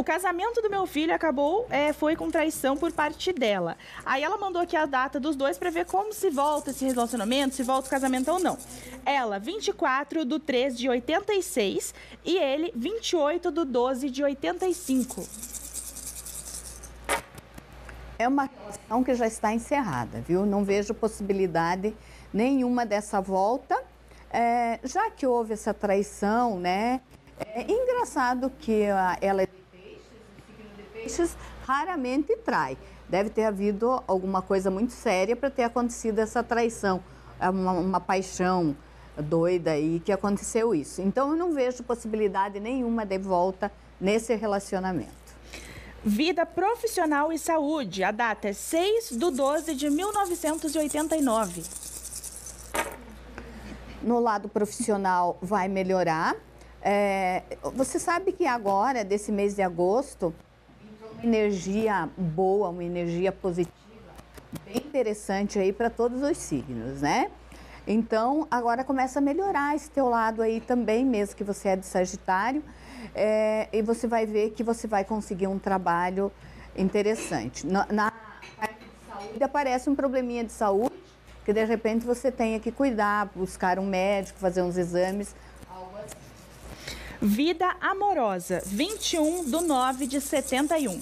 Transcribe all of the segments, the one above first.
O casamento do meu filho acabou, é, foi com traição por parte dela. Aí ela mandou aqui a data dos dois para ver como se volta esse relacionamento, se volta o casamento ou não. Ela, 24 do 3 de 86 e ele, 28 do 12 de 85. É uma questão que já está encerrada, viu? Não vejo possibilidade nenhuma dessa volta. É, já que houve essa traição, né? É engraçado que ela peixes raramente trai. Deve ter havido alguma coisa muito séria para ter acontecido essa traição, é uma, uma paixão doida aí que aconteceu isso. Então eu não vejo possibilidade nenhuma de volta nesse relacionamento. Vida profissional e saúde. A data é 6 de 12 de 1989. No lado profissional vai melhorar. É, você sabe que agora, desse mês de agosto, energia boa, uma energia positiva, bem interessante aí para todos os signos, né? Então, agora começa a melhorar esse teu lado aí também, mesmo que você é de Sagitário, é, e você vai ver que você vai conseguir um trabalho interessante. Na, na parte de saúde, aparece um probleminha de saúde, que de repente você tenha que cuidar, buscar um médico, fazer uns exames, assim. Vida Amorosa, 21 do 9 de 71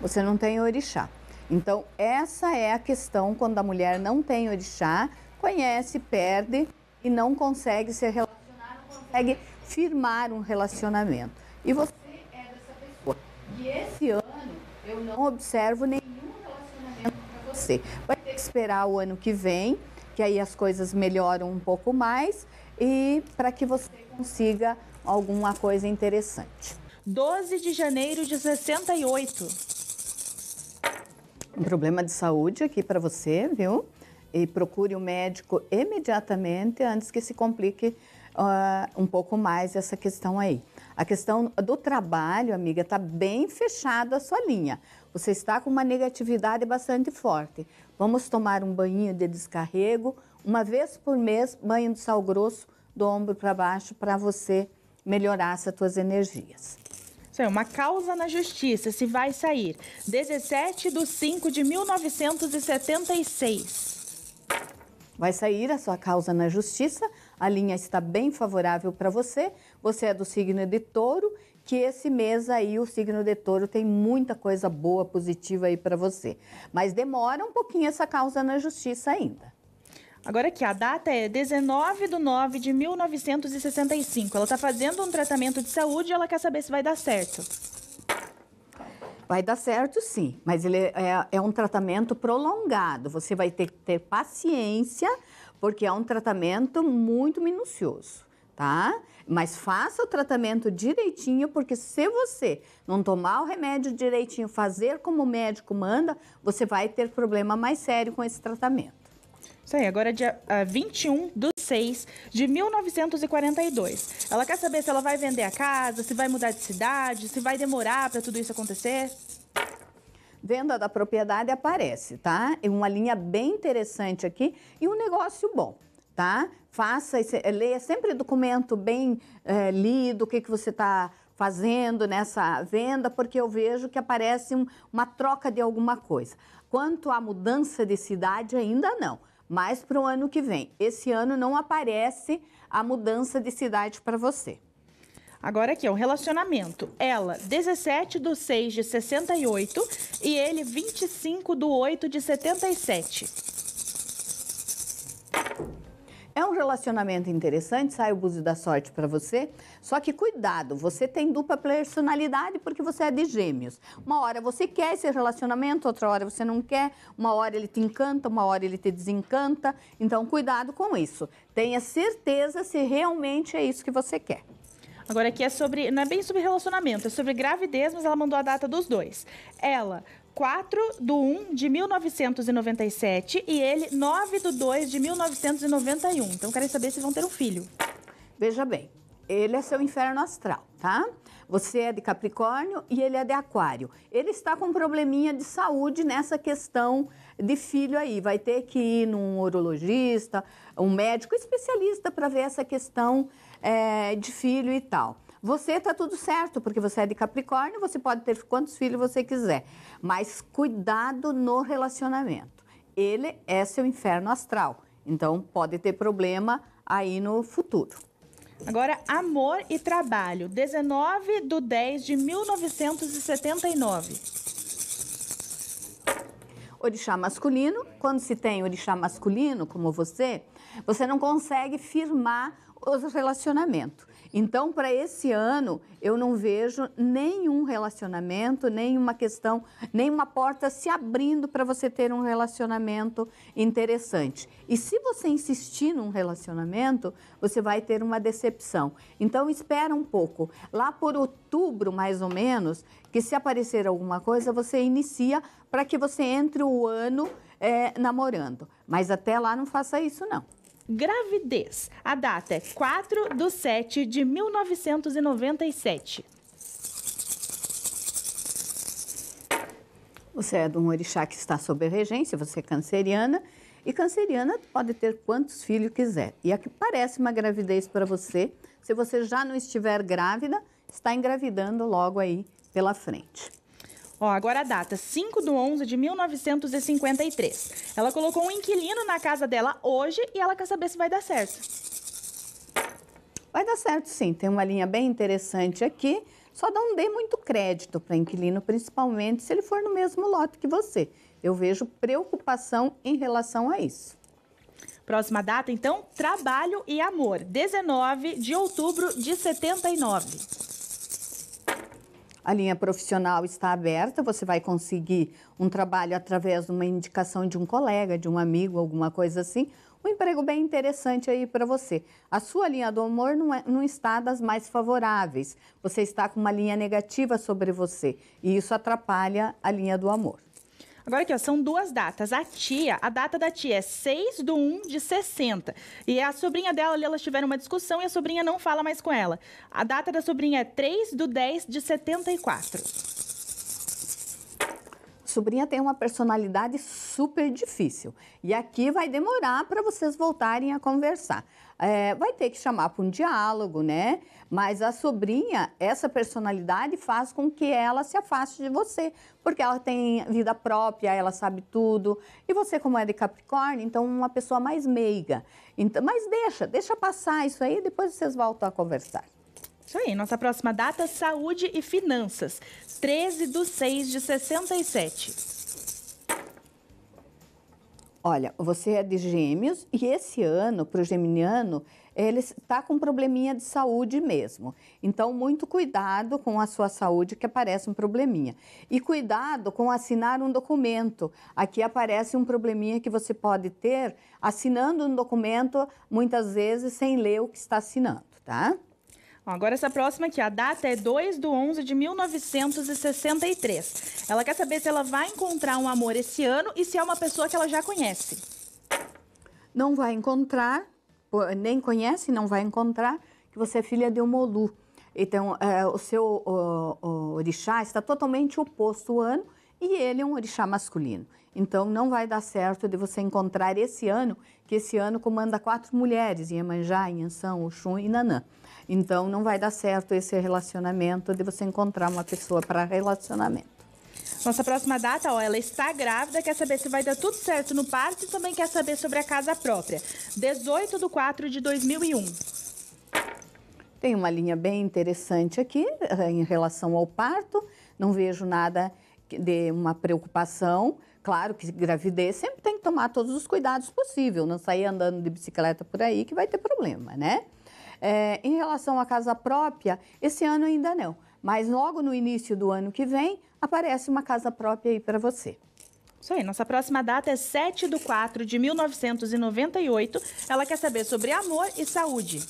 você não tem orixá. Então, essa é a questão quando a mulher não tem orixá, conhece, perde e não consegue se relacionar, não consegue firmar um relacionamento. E você é dessa pessoa. E esse ano eu não observo nenhum relacionamento para você. Vai ter que esperar o ano que vem, que aí as coisas melhoram um pouco mais e para que você consiga alguma coisa interessante. 12 de janeiro de 68 um problema de saúde aqui para você, viu? E procure o um médico imediatamente antes que se complique uh, um pouco mais essa questão aí. A questão do trabalho, amiga, está bem fechada a sua linha. Você está com uma negatividade bastante forte. Vamos tomar um banho de descarrego, uma vez por mês, banho de sal grosso do ombro para baixo, para você melhorar essas suas energias é uma causa na justiça, se vai sair. 17 de 5 de 1976. Vai sair a sua causa na justiça, a linha está bem favorável para você. Você é do signo de touro, que esse mês aí o signo de touro tem muita coisa boa, positiva aí para você. Mas demora um pouquinho essa causa na justiça ainda. Agora aqui, a data é 19 de 9 de 1965. Ela está fazendo um tratamento de saúde e ela quer saber se vai dar certo. Vai dar certo, sim, mas ele é, é um tratamento prolongado. Você vai ter que ter paciência, porque é um tratamento muito minucioso, tá? Mas faça o tratamento direitinho, porque se você não tomar o remédio direitinho, fazer como o médico manda, você vai ter problema mais sério com esse tratamento. Isso aí, agora é dia uh, 21 do 6 de 1942. Ela quer saber se ela vai vender a casa, se vai mudar de cidade, se vai demorar para tudo isso acontecer. Venda da propriedade aparece, tá? É uma linha bem interessante aqui e um negócio bom, tá? Faça, eh, leia sempre documento bem é, lido, o que, que você está fazendo nessa venda, porque eu vejo que aparece um, uma troca de alguma coisa. Quanto à mudança de cidade, ainda não mas para o ano que vem. Esse ano não aparece a mudança de cidade para você. Agora aqui, é o relacionamento. Ela, 17 do 6 de 68 e ele, 25 do 8 de 77 um relacionamento interessante, sai o búzio da sorte para você. Só que cuidado, você tem dupla personalidade porque você é de gêmeos. Uma hora você quer esse relacionamento, outra hora você não quer. Uma hora ele te encanta, uma hora ele te desencanta. Então, cuidado com isso. Tenha certeza se realmente é isso que você quer. Agora aqui é sobre, não é bem sobre relacionamento, é sobre gravidez, mas ela mandou a data dos dois. Ela, 4 do 1 de 1997 e ele 9 do 2 de 1991. Então, quero saber se vão ter um filho. Veja bem, ele é seu inferno astral, tá? Você é de Capricórnio e ele é de Aquário. Ele está com um probleminha de saúde nessa questão de filho aí. Vai ter que ir num urologista, um médico especialista para ver essa questão é, de filho e tal. Você está tudo certo, porque você é de Capricórnio, você pode ter quantos filhos você quiser. Mas cuidado no relacionamento. Ele é seu inferno astral. Então pode ter problema aí no futuro. Agora, amor e trabalho. 19 de 10 de 1979. Orixá masculino. Quando se tem orixá masculino, como você, você não consegue firmar os relacionamentos. Então, para esse ano, eu não vejo nenhum relacionamento, nenhuma questão, nenhuma porta se abrindo para você ter um relacionamento interessante. E se você insistir num relacionamento, você vai ter uma decepção. Então, espera um pouco. Lá por outubro, mais ou menos, que se aparecer alguma coisa, você inicia para que você entre o ano é, namorando. Mas até lá não faça isso, não. Gravidez. A data é 4 de 7 de 1997. Você é de um orixá que está sob regência, você é canceriana. E canceriana pode ter quantos filhos quiser. E aqui parece uma gravidez para você. Se você já não estiver grávida, está engravidando logo aí pela frente. Ó, agora a data, 5 do 11 de 1953. Ela colocou um inquilino na casa dela hoje e ela quer saber se vai dar certo. Vai dar certo sim, tem uma linha bem interessante aqui. Só não dê muito crédito para inquilino, principalmente se ele for no mesmo lote que você. Eu vejo preocupação em relação a isso. Próxima data, então, trabalho e amor, 19 de outubro de 79. A linha profissional está aberta, você vai conseguir um trabalho através de uma indicação de um colega, de um amigo, alguma coisa assim. Um emprego bem interessante aí para você. A sua linha do amor não, é, não está das mais favoráveis. Você está com uma linha negativa sobre você e isso atrapalha a linha do amor. Agora aqui, ó, são duas datas. A tia, a data da tia é 6 de 1 de 60. E a sobrinha dela ali, elas tiveram uma discussão e a sobrinha não fala mais com ela. A data da sobrinha é 3 do 10 de 74. Sobrinha tem uma personalidade super difícil. E aqui vai demorar para vocês voltarem a conversar. É, vai ter que chamar para um diálogo, né? Mas a sobrinha, essa personalidade faz com que ela se afaste de você, porque ela tem vida própria, ela sabe tudo. E você, como é de Capricórnio, então uma pessoa mais meiga. Então, mas deixa, deixa passar isso aí, depois vocês voltam a conversar. Isso aí, nossa próxima data, saúde e finanças. 13 de 6 de 67. Olha, você é de gêmeos e esse ano, para o geminiano, ele está com um probleminha de saúde mesmo. Então, muito cuidado com a sua saúde, que aparece um probleminha. E cuidado com assinar um documento. Aqui aparece um probleminha que você pode ter assinando um documento, muitas vezes sem ler o que está assinando, tá? Agora essa próxima aqui, a data é 2 de 11 de 1963. Ela quer saber se ela vai encontrar um amor esse ano e se é uma pessoa que ela já conhece. Não vai encontrar, nem conhece, não vai encontrar, que você é filha de um Molu. Então, é, o seu o, o orixá está totalmente oposto o ano e ele é um orixá masculino. Então não vai dar certo de você encontrar esse ano, que esse ano comanda quatro mulheres, Iemanjá, Inhansã, Oxum e Nanã. Então não vai dar certo esse relacionamento de você encontrar uma pessoa para relacionamento. Nossa próxima data, ó, ela está grávida, quer saber se vai dar tudo certo no parto e também quer saber sobre a casa própria. 18 de 4 de 2001. Tem uma linha bem interessante aqui eh, em relação ao parto. Não vejo nada de uma preocupação. Claro que gravidez sempre tem que tomar todos os cuidados possíveis, não sair andando de bicicleta por aí que vai ter problema, né? É, em relação à casa própria, esse ano ainda não, mas logo no início do ano que vem aparece uma casa própria aí para você. Isso aí, nossa próxima data é 7 de 4 de 1998. Ela quer saber sobre amor e saúde.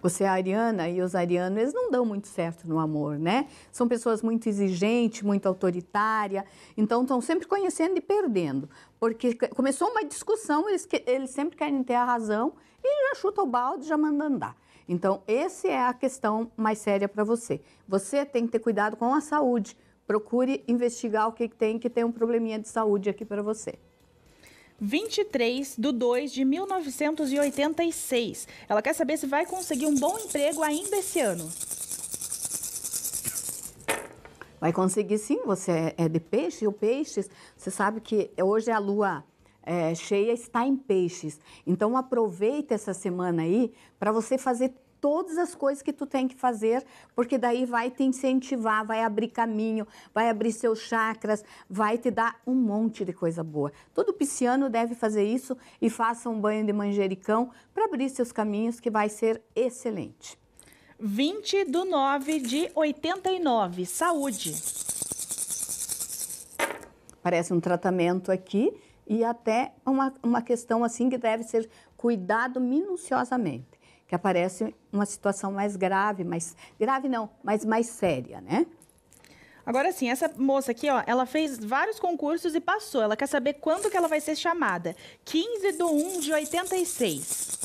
Você é ariana e os arianos, eles não dão muito certo no amor, né? São pessoas muito exigentes, muito autoritárias, então estão sempre conhecendo e perdendo. Porque começou uma discussão, eles, eles sempre querem ter a razão e já chuta o balde, já manda andar. Então, essa é a questão mais séria para você. Você tem que ter cuidado com a saúde. Procure investigar o que tem, que tem um probleminha de saúde aqui para você. 23 de 2 de 1986. Ela quer saber se vai conseguir um bom emprego ainda esse ano. Vai conseguir sim, você é de peixe, e o peixes, você sabe que hoje é a lua é, cheia está em peixes. Então aproveita essa semana aí para você fazer todas as coisas que tu tem que fazer, porque daí vai te incentivar, vai abrir caminho, vai abrir seus chakras, vai te dar um monte de coisa boa. Todo pisciano deve fazer isso e faça um banho de manjericão para abrir seus caminhos, que vai ser excelente. 20 do 9 de 89, saúde. Parece um tratamento aqui e até uma, uma questão assim que deve ser cuidado minuciosamente que aparece uma situação mais grave, mais grave não, mas mais séria, né? Agora sim, essa moça aqui, ó, ela fez vários concursos e passou. Ela quer saber quando que ela vai ser chamada. 15 do 1 de 86.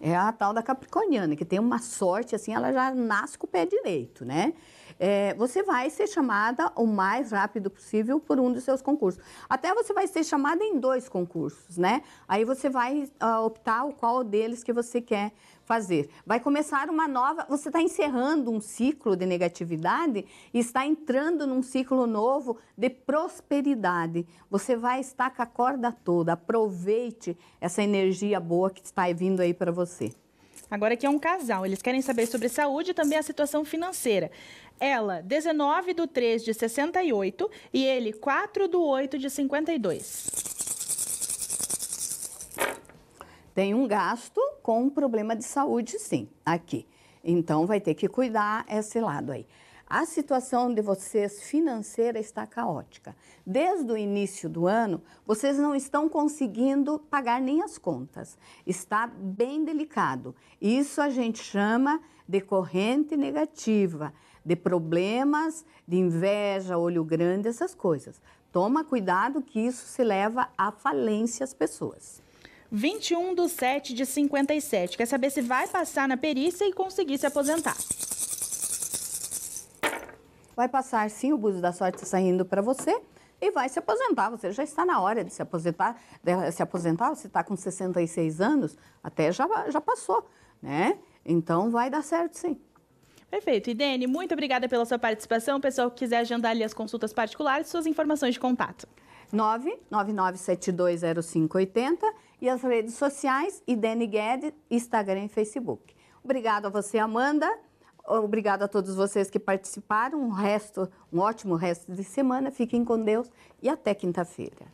É a tal da Capricorniana, que tem uma sorte, assim, ela já nasce com o pé direito, né? é, você vai ser chamada o mais rápido possível por um dos seus concursos. Até você vai ser chamada em dois concursos, né? Aí você vai uh, optar o qual deles que você quer fazer. Vai começar uma nova. Você está encerrando um ciclo de negatividade e está entrando num ciclo novo de prosperidade. Você vai estar com a corda toda. Aproveite essa energia boa que está vindo aí para você. Agora aqui é um casal, eles querem saber sobre saúde e também a situação financeira. Ela, 19 do 3 de 68 e ele, 4 do 8 de 52. Tem um gasto com um problema de saúde, sim, aqui. Então vai ter que cuidar esse lado aí. A situação de vocês financeira está caótica. Desde o início do ano, vocês não estão conseguindo pagar nem as contas. Está bem delicado. Isso a gente chama de corrente negativa, de problemas, de inveja, olho grande, essas coisas. Toma cuidado que isso se leva à falência as pessoas. 21 do 7 de 57. Quer saber se vai passar na perícia e conseguir se aposentar vai passar sim o buzo da sorte saindo para você e vai se aposentar. Você já está na hora de se aposentar. De eh, se aposentar, você está com 66 anos, até já, já passou, né? Então vai dar certo sim. Perfeito. Idene, muito obrigada pela sua participação. O pessoal que quiser agendar ali as consultas particulares, suas informações de contato. 999720580 e as redes sociais Idene Guedes, Instagram e Facebook. Obrigado a você, Amanda. Obrigada a todos vocês que participaram. Um resto, um ótimo resto de semana. Fiquem com Deus e até quinta-feira.